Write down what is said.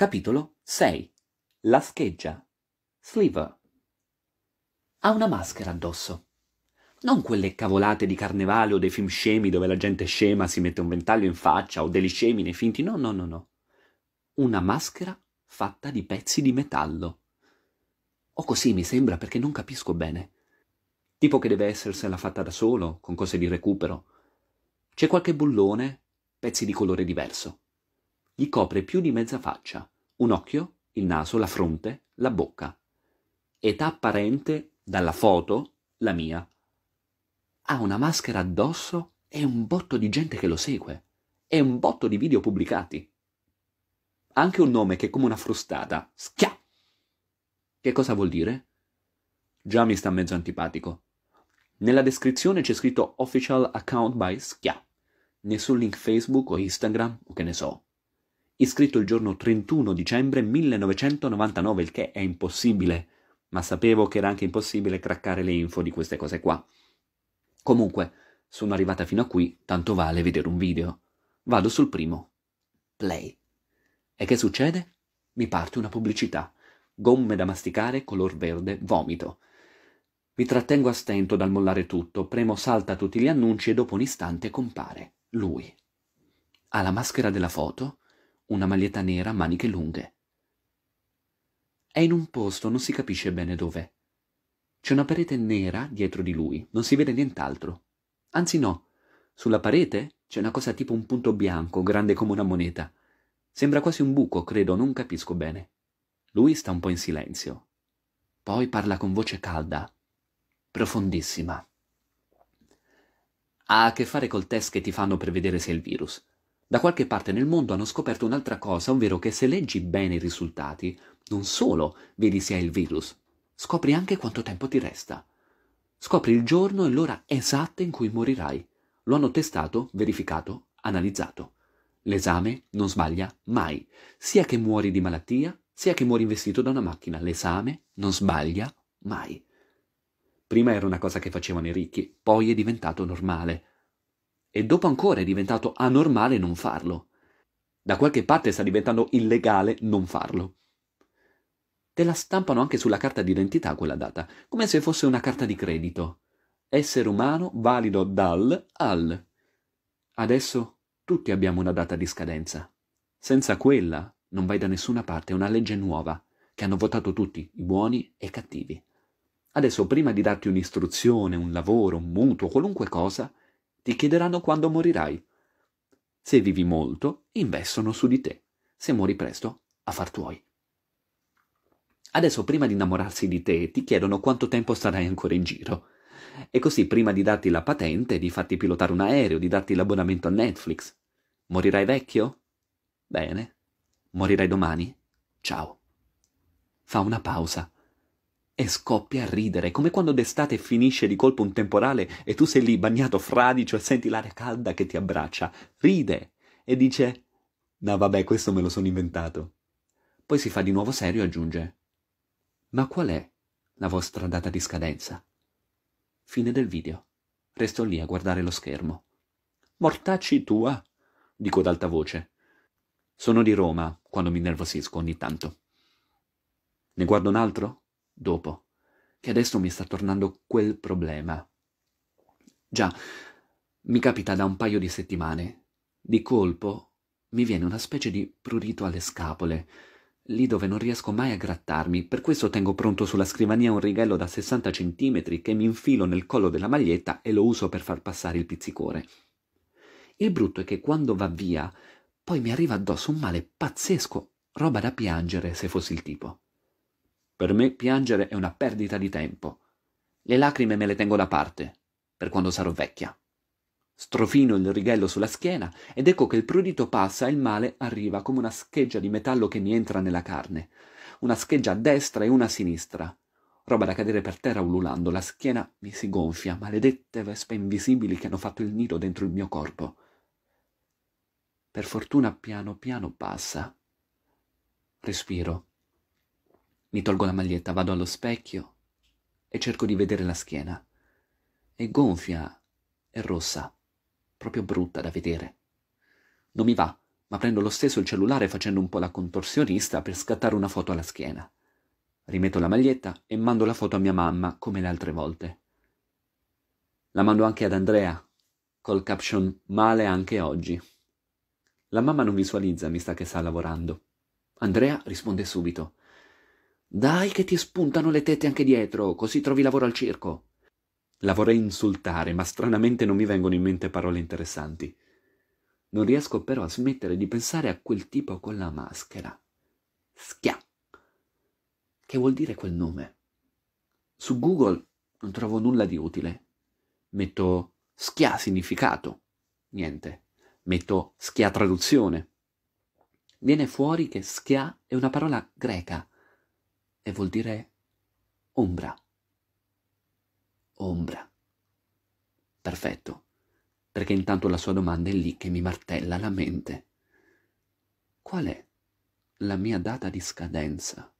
Capitolo 6 La scheggia Sliver Ha una maschera addosso. Non quelle cavolate di carnevale o dei film scemi dove la gente scema si mette un ventaglio in faccia o degli scemi nei finti, no, no, no, no. Una maschera fatta di pezzi di metallo. O così mi sembra perché non capisco bene. Tipo che deve essersela fatta da solo, con cose di recupero. C'è qualche bullone, pezzi di colore diverso gli copre più di mezza faccia, un occhio, il naso, la fronte, la bocca. Età apparente, dalla foto, la mia. Ha una maschera addosso e un botto di gente che lo segue. E un botto di video pubblicati. Ha anche un nome che è come una frustata. Schia! Che cosa vuol dire? Già mi sta mezzo antipatico. Nella descrizione c'è scritto Official Account by Schia. Nessun link Facebook o Instagram o che ne so iscritto il giorno 31 dicembre 1999, il che è impossibile, ma sapevo che era anche impossibile craccare le info di queste cose qua. Comunque, sono arrivata fino a qui, tanto vale vedere un video. Vado sul primo. Play. E che succede? Mi parte una pubblicità. Gomme da masticare, color verde, vomito. Mi trattengo a stento dal mollare tutto, premo salta tutti gli annunci e dopo un istante compare lui. Ha la maschera della foto, una maglietta nera a maniche lunghe. È in un posto, non si capisce bene dove. C'è una parete nera dietro di lui, non si vede nient'altro. Anzi no, sulla parete c'è una cosa tipo un punto bianco, grande come una moneta. Sembra quasi un buco, credo, non capisco bene. Lui sta un po' in silenzio. Poi parla con voce calda, profondissima. Ha a che fare col test che ti fanno per vedere se è il virus. Da qualche parte nel mondo hanno scoperto un'altra cosa, ovvero che se leggi bene i risultati, non solo vedi se hai il virus, scopri anche quanto tempo ti resta. Scopri il giorno e l'ora esatta in cui morirai. Lo hanno testato, verificato, analizzato. L'esame non sbaglia mai, sia che muori di malattia, sia che muori investito da una macchina. L'esame non sbaglia mai. Prima era una cosa che facevano i ricchi, poi è diventato normale e dopo ancora è diventato anormale non farlo. Da qualche parte sta diventando illegale non farlo. Te la stampano anche sulla carta d'identità quella data, come se fosse una carta di credito. Essere umano valido dal al. Adesso tutti abbiamo una data di scadenza. Senza quella non vai da nessuna parte, è una legge nuova che hanno votato tutti, i buoni e i cattivi. Adesso prima di darti un'istruzione, un lavoro, un mutuo, qualunque cosa, ti chiederanno quando morirai. Se vivi molto, investono su di te. Se muori presto, a far tuoi. Adesso, prima di innamorarsi di te, ti chiedono quanto tempo starai ancora in giro. E così, prima di darti la patente, di farti pilotare un aereo, di darti l'abbonamento a Netflix. Morirai vecchio? Bene. Morirai domani? Ciao. Fa una pausa e scoppia a ridere, come quando d'estate finisce di colpo un temporale e tu sei lì bagnato fradicio e senti l'aria calda che ti abbraccia. Ride e dice: No, vabbè, questo me lo sono inventato. Poi si fa di nuovo serio e aggiunge: Ma qual è la vostra data di scadenza? Fine del video. Resto lì a guardare lo schermo. Mortacci tua, dico ad alta voce. Sono di Roma quando mi nervosisco ogni tanto. Ne guardo un altro? dopo, che adesso mi sta tornando quel problema. Già, mi capita da un paio di settimane. Di colpo mi viene una specie di prurito alle scapole, lì dove non riesco mai a grattarmi, per questo tengo pronto sulla scrivania un righello da 60 cm che mi infilo nel collo della maglietta e lo uso per far passare il pizzicore. Il brutto è che quando va via, poi mi arriva addosso un male pazzesco, roba da piangere se fossi il tipo. Per me piangere è una perdita di tempo. Le lacrime me le tengo da parte, per quando sarò vecchia. Strofino il righello sulla schiena ed ecco che il prurito passa e il male arriva come una scheggia di metallo che mi entra nella carne. Una scheggia a destra e una a sinistra. Roba da cadere per terra ululando, la schiena mi si gonfia, maledette vespe invisibili che hanno fatto il nido dentro il mio corpo. Per fortuna piano piano passa. Respiro. Mi tolgo la maglietta, vado allo specchio e cerco di vedere la schiena. È gonfia, e rossa, proprio brutta da vedere. Non mi va, ma prendo lo stesso il cellulare facendo un po' la contorsionista per scattare una foto alla schiena. Rimetto la maglietta e mando la foto a mia mamma, come le altre volte. La mando anche ad Andrea, col caption male anche oggi. La mamma non visualizza, mi sa che sta lavorando. Andrea risponde subito. Dai che ti spuntano le tette anche dietro, così trovi lavoro al circo. La vorrei insultare, ma stranamente non mi vengono in mente parole interessanti. Non riesco però a smettere di pensare a quel tipo con la maschera. Schia. Che vuol dire quel nome? Su Google non trovo nulla di utile. Metto schia significato. Niente. Metto schia traduzione. Viene fuori che schia è una parola greca e vuol dire ombra. Ombra. Perfetto, perché intanto la sua domanda è lì che mi martella la mente. Qual è la mia data di scadenza?